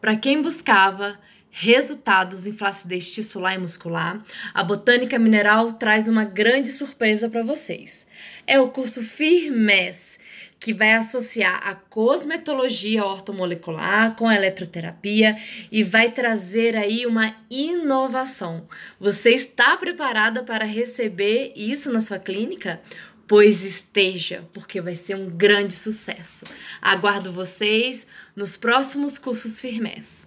Para quem buscava resultados em flacidez tissular e muscular, a Botânica Mineral traz uma grande surpresa para vocês. É o curso Firmes, que vai associar a cosmetologia ortomolecular com a eletroterapia e vai trazer aí uma inovação. Você está preparada para receber isso na sua clínica? Pois esteja, porque vai ser um grande sucesso. Aguardo vocês nos próximos cursos Firmes.